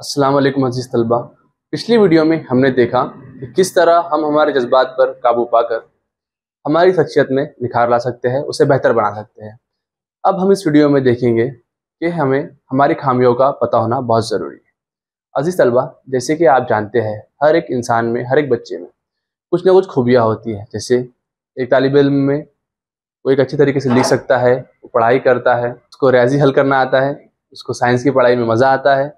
अस्सलाम वालेकुम अजीज़ तलबा पिछली वीडियो में हमने देखा कि किस तरह हम हमारे जज्बात पर काबू पाकर हमारी शख्सियत में निखार ला सकते हैं उसे बेहतर बना सकते हैं अब हम इस वीडियो में देखेंगे कि हमें हमारी खामियों का पता होना बहुत ज़रूरी है अजीज़ तलबा जैसे कि आप जानते हैं हर एक इंसान में हर एक बच्चे में कुछ ना कुछ खूबियाँ होती हैं जैसे एक तालब इम में वो एक अच्छे तरीके से लिख सकता है वो पढ़ाई करता है उसको रियाजी हल करना आता है उसको साइंस की पढ़ाई में मज़ा आता है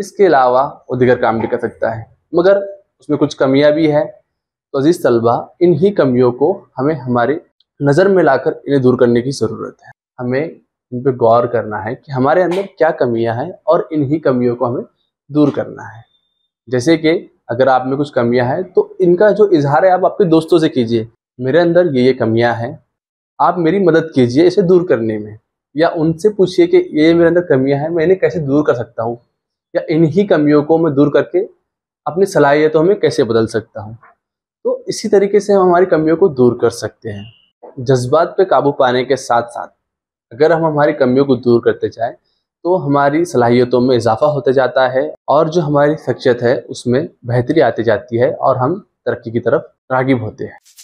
इसके अलावा वो दिगर काम भी कर सकता है मगर उसमें कुछ कमियाँ भी है तो अजीज़ तलबा इन्हीं कमियों को हमें हमारी नज़र में लाकर इन्हें दूर करने की ज़रूरत है हमें इन पर गौर करना है कि हमारे अंदर क्या कमियां हैं और इन्हीं कमियों को हमें दूर करना है जैसे कि अगर आप में कुछ कमियां हैं तो इनका जो इजहार है आप आपके दोस्तों से कीजिए मेरे अंदर ये ये कमियाँ हैं आप मेरी मदद कीजिए इसे दूर करने में या उनसे पूछिए कि ये मेरे अंदर कमियाँ हैं मैं इन्हें कैसे दूर कर सकता हूँ या इन्हीं कमियों को मैं दूर करके अपनी सलाहियतों में कैसे बदल सकता हूँ तो इसी तरीके से हम हमारी कमियों को दूर कर सकते हैं जज्बात पे काबू पाने के साथ साथ अगर हम हमारी कमियों को दूर करते जाएं तो हमारी सलाहियतों में इजाफा होता जाता है और जो हमारी शख्सियत है उसमें बेहतरी आती जाती है और हम तरक्की की तरफ रागिब होते हैं